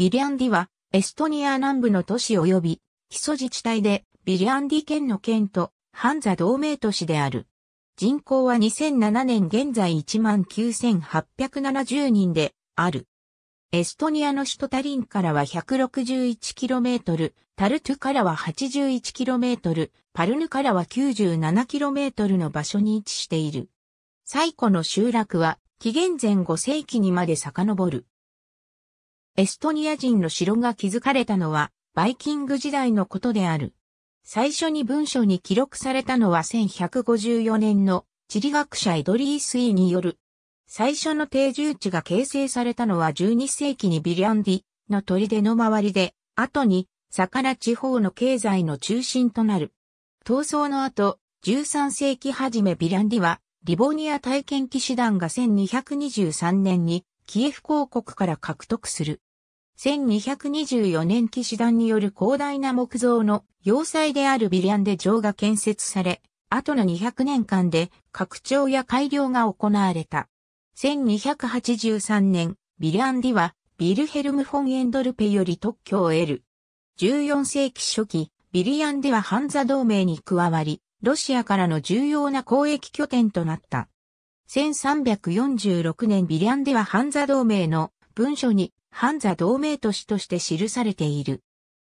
ビリャンディは、エストニア南部の都市及び、基礎自治体で、ビリャンディ県の県と、ハンザ同盟都市である。人口は2007年現在19,870人で、ある。エストニアの首都タリンからは 161km、タルトゥからは 81km、パルヌからは 97km の場所に位置している。最古の集落は紀元前5世紀にまで遡る。エストニア人の城が築かれたのは、バイキング時代のことである。最初に文書に記録されたのは1154年の地理学者エドリー・スイによる。最初の定住地が形成されたのは12世紀にビリャンディの砦の周りで、後に魚地方の経済の中心となる。闘争の後、13世紀初めビリャンディは、リボニア体験騎士団が1223年にキエフ公国から獲得する。1224年騎士団による広大な木造の要塞であるビリアンで城が建設され、後の200年間で拡張や改良が行われた。1283年、ビリアンディはビルヘルム・フォン・エンドルペより特許を得る。14世紀初期、ビリアンディはハンザ同盟に加わり、ロシアからの重要な交易拠点となった。1346年ビリャンではハンザ同盟の文書にハンザ同盟都市として記されている。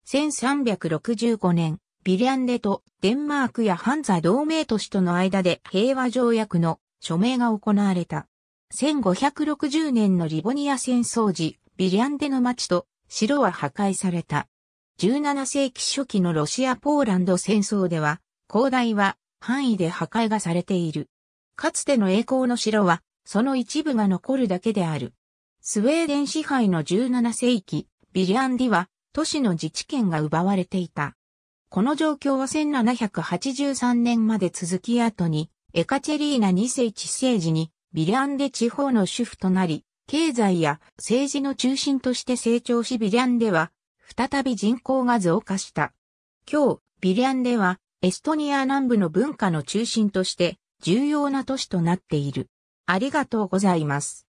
1365年、ビリャンデとデンマークやハンザ同盟都市との間で平和条約の署名が行われた。1560年のリボニア戦争時、ビリャンデの町と城は破壊された。17世紀初期のロシア・ポーランド戦争では、広大は範囲で破壊がされている。かつての栄光の城は、その一部が残るだけである。スウェーデン支配の17世紀、ビリアンディは、都市の自治権が奪われていた。この状況は1783年まで続き後に、エカチェリーナ2世治政治に、ビリアンデ地方の主婦となり、経済や政治の中心として成長しビリアンデは、再び人口が増加した。今日、ビリアンデは、エストニア南部の文化の中心として、重要な都市となっている。ありがとうございます。